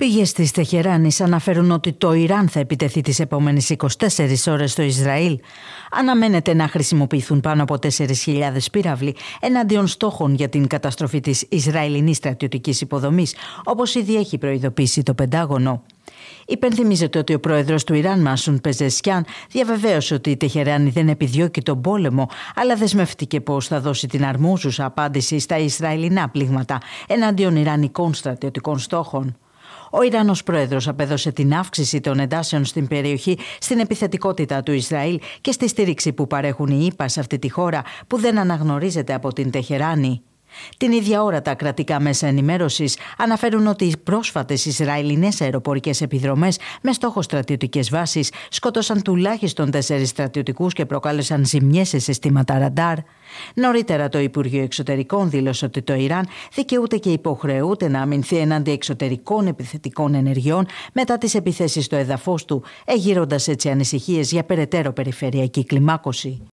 Πήγε τη Τεχεράνη αναφέρουν ότι το Ιράν θα επιτεθεί τις επόμενες 24 ώρες στο Ισραήλ. Αναμένεται να χρησιμοποιηθούν πάνω από 4.000 πύραυλοι εναντίον στόχων για την καταστροφή της Ισραηλινής στρατιωτικής υποδομής, όπως ήδη έχει προειδοποιήσει το Πεντάγωνο. Υπενθυμίζεται ότι ο πρόεδρος του Ιράν, Μάσουν Πεζεσκιάν, διαβεβαίωσε ότι η Τεχεράνη δεν επιδιώκει τον πόλεμο, αλλά δεσμεύτηκε πως θα δώσει την αρμόζουσα απάντηση στα Ισραηλινά πλήγματα εναντίον Ιρανικών στρατιωτικών στόχων. Ο Ιρανός πρόεδρος απέδωσε την αύξηση των εντάσεων στην περιοχή στην επιθετικότητα του Ισραήλ και στη στήριξη που παρέχουν οι ΗΠΑ σε αυτή τη χώρα που δεν αναγνωρίζεται από την Τεχεράνη. Την ίδια ώρα τα κρατικά μέσα ενημέρωσης αναφέρουν ότι οι πρόσφατες Ισραηλινές αεροπορικές επιδρομές με στόχο στρατιωτικές βάσεις σκότωσαν τουλάχιστον τέσσερις στρατιωτικούς και προκάλεσαν ζημιές σε συστήματα ραντάρ. Νωρίτερα το Υπουργείο Εξωτερικών δήλωσε ότι το Ιράν δικαιούται και υποχρεούται να αμυνθεί εναντί εξωτερικών επιθετικών ενεργειών μετά τις επιθέσεις στο εδαφός του, εγείροντας έτσι ανησυχίες για περαιτέρω περιφερειακή κλιμάκωση.